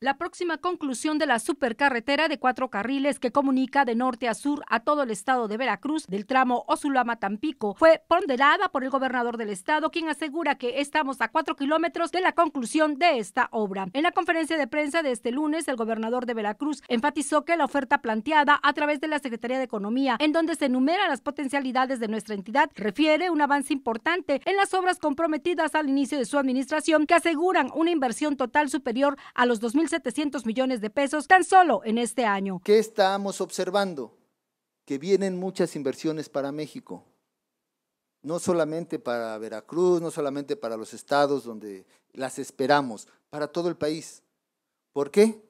La próxima conclusión de la supercarretera de cuatro carriles que comunica de norte a sur a todo el estado de Veracruz del tramo Osulama-Tampico fue ponderada por el gobernador del estado, quien asegura que estamos a cuatro kilómetros de la conclusión de esta obra. En la conferencia de prensa de este lunes, el gobernador de Veracruz enfatizó que la oferta planteada a través de la Secretaría de Economía, en donde se enumeran las potencialidades de nuestra entidad, refiere un avance importante en las obras comprometidas al inicio de su administración, que aseguran una inversión total superior a los 2.000 700 millones de pesos tan solo en este año. ¿Qué estamos observando? Que vienen muchas inversiones para México, no solamente para Veracruz, no solamente para los estados donde las esperamos, para todo el país. ¿Por qué?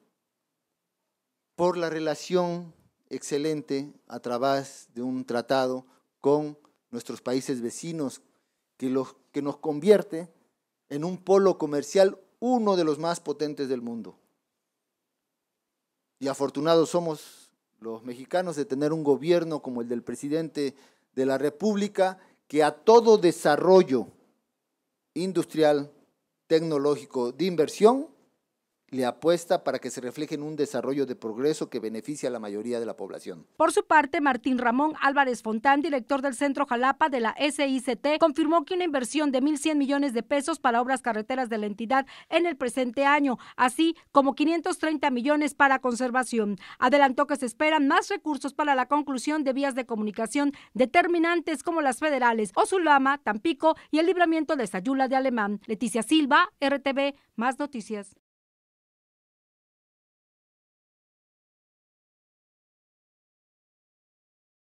Por la relación excelente a través de un tratado con nuestros países vecinos que nos convierte en un polo comercial uno de los más potentes del mundo y afortunados somos los mexicanos de tener un gobierno como el del presidente de la República que a todo desarrollo industrial, tecnológico, de inversión, le apuesta para que se refleje en un desarrollo de progreso que beneficie a la mayoría de la población. Por su parte, Martín Ramón Álvarez Fontán, director del Centro Jalapa de la SICT, confirmó que una inversión de 1.100 millones de pesos para obras carreteras de la entidad en el presente año, así como 530 millones para conservación. Adelantó que se esperan más recursos para la conclusión de vías de comunicación determinantes como las federales Osulama, Tampico y el libramiento de Sayula de Alemán. Leticia Silva, RTV, más noticias.